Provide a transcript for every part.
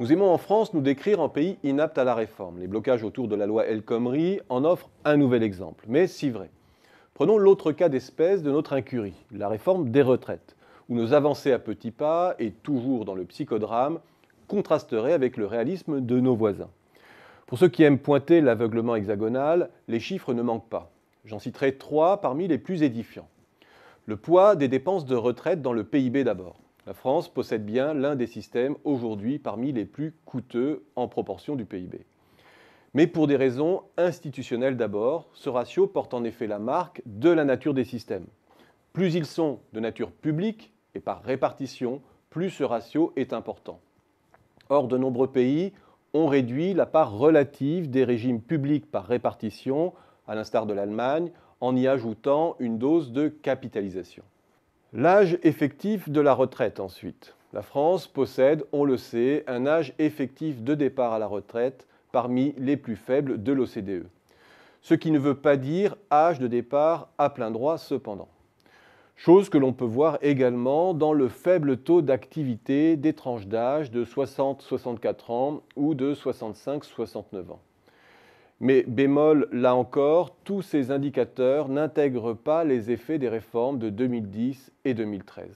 Nous aimons en France nous décrire en pays inapte à la réforme. Les blocages autour de la loi El Khomri en offrent un nouvel exemple, mais si vrai. Prenons l'autre cas d'espèce de notre incurie, la réforme des retraites, où nos avancées à petits pas, et toujours dans le psychodrame, contrasteraient avec le réalisme de nos voisins. Pour ceux qui aiment pointer l'aveuglement hexagonal, les chiffres ne manquent pas. J'en citerai trois parmi les plus édifiants. Le poids des dépenses de retraite dans le PIB d'abord. La France possède bien l'un des systèmes aujourd'hui parmi les plus coûteux en proportion du PIB. Mais pour des raisons institutionnelles d'abord, ce ratio porte en effet la marque de la nature des systèmes. Plus ils sont de nature publique et par répartition, plus ce ratio est important. Or, de nombreux pays ont réduit la part relative des régimes publics par répartition, à l'instar de l'Allemagne, en y ajoutant une dose de capitalisation. L'âge effectif de la retraite ensuite. La France possède, on le sait, un âge effectif de départ à la retraite parmi les plus faibles de l'OCDE. Ce qui ne veut pas dire âge de départ à plein droit cependant. Chose que l'on peut voir également dans le faible taux d'activité des tranches d'âge de 60-64 ans ou de 65-69 ans. Mais bémol, là encore, tous ces indicateurs n'intègrent pas les effets des réformes de 2010 et 2013.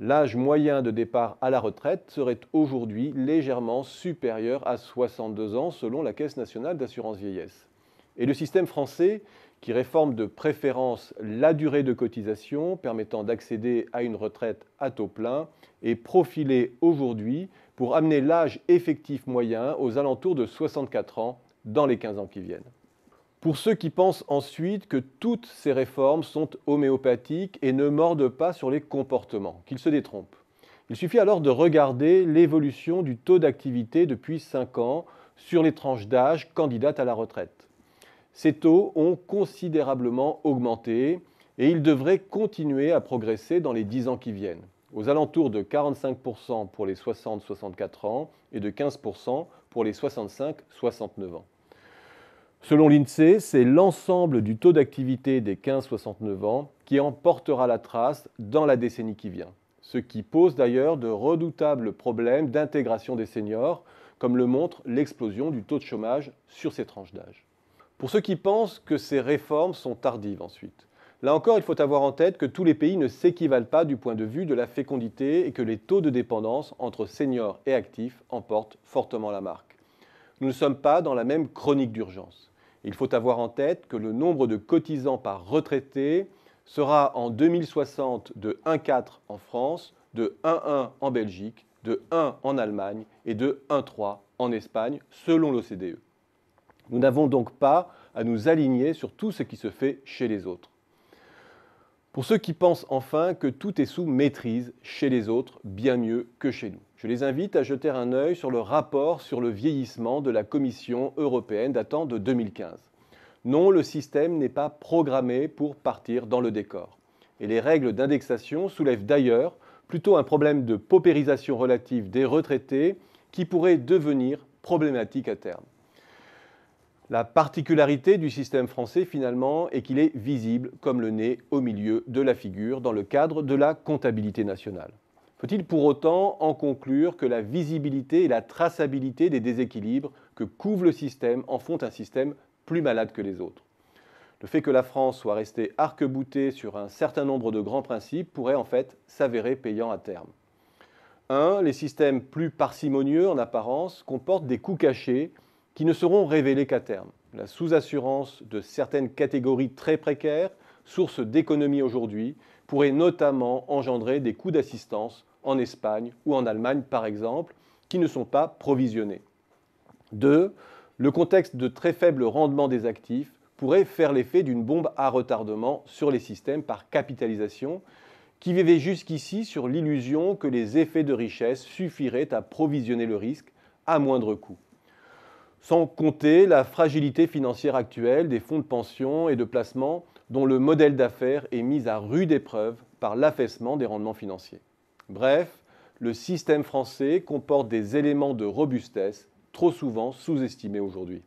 L'âge moyen de départ à la retraite serait aujourd'hui légèrement supérieur à 62 ans selon la Caisse nationale d'assurance vieillesse. Et le système français, qui réforme de préférence la durée de cotisation permettant d'accéder à une retraite à taux plein, est profilé aujourd'hui pour amener l'âge effectif moyen aux alentours de 64 ans dans les 15 ans qui viennent. Pour ceux qui pensent ensuite que toutes ces réformes sont homéopathiques et ne mordent pas sur les comportements, qu'ils se détrompent. Il suffit alors de regarder l'évolution du taux d'activité depuis 5 ans sur les tranches d'âge candidates à la retraite. Ces taux ont considérablement augmenté et ils devraient continuer à progresser dans les 10 ans qui viennent, aux alentours de 45% pour les 60-64 ans et de 15% pour les 65-69 ans. Selon l'INSEE, c'est l'ensemble du taux d'activité des 15-69 ans qui en portera la trace dans la décennie qui vient, ce qui pose d'ailleurs de redoutables problèmes d'intégration des seniors, comme le montre l'explosion du taux de chômage sur ces tranches d'âge. Pour ceux qui pensent que ces réformes sont tardives ensuite, là encore il faut avoir en tête que tous les pays ne s'équivalent pas du point de vue de la fécondité et que les taux de dépendance entre seniors et actifs emportent fortement la marque. Nous ne sommes pas dans la même chronique d'urgence. Il faut avoir en tête que le nombre de cotisants par retraité sera en 2060 de 1,4 en France, de 1,1 en Belgique, de 1 en Allemagne et de 1,3 en Espagne, selon l'OCDE. Nous n'avons donc pas à nous aligner sur tout ce qui se fait chez les autres. Pour ceux qui pensent enfin que tout est sous maîtrise chez les autres, bien mieux que chez nous. Je les invite à jeter un œil sur le rapport sur le vieillissement de la Commission européenne datant de 2015. Non, le système n'est pas programmé pour partir dans le décor. Et les règles d'indexation soulèvent d'ailleurs plutôt un problème de paupérisation relative des retraités qui pourrait devenir problématique à terme. La particularité du système français finalement est qu'il est visible comme le nez au milieu de la figure dans le cadre de la comptabilité nationale. Faut-il pour autant en conclure que la visibilité et la traçabilité des déséquilibres que couvre le système en font un système plus malade que les autres Le fait que la France soit restée arc-boutée sur un certain nombre de grands principes pourrait en fait s'avérer payant à terme. 1. Les systèmes plus parcimonieux en apparence comportent des coûts cachés qui ne seront révélés qu'à terme. La sous-assurance de certaines catégories très précaires, source d'économie aujourd'hui, pourrait notamment engendrer des coûts d'assistance en Espagne ou en Allemagne, par exemple, qui ne sont pas provisionnés. Deux, Le contexte de très faible rendement des actifs pourrait faire l'effet d'une bombe à retardement sur les systèmes par capitalisation, qui vivait jusqu'ici sur l'illusion que les effets de richesse suffiraient à provisionner le risque à moindre coût sans compter la fragilité financière actuelle des fonds de pension et de placement dont le modèle d'affaires est mis à rude épreuve par l'affaissement des rendements financiers. Bref, le système français comporte des éléments de robustesse trop souvent sous-estimés aujourd'hui.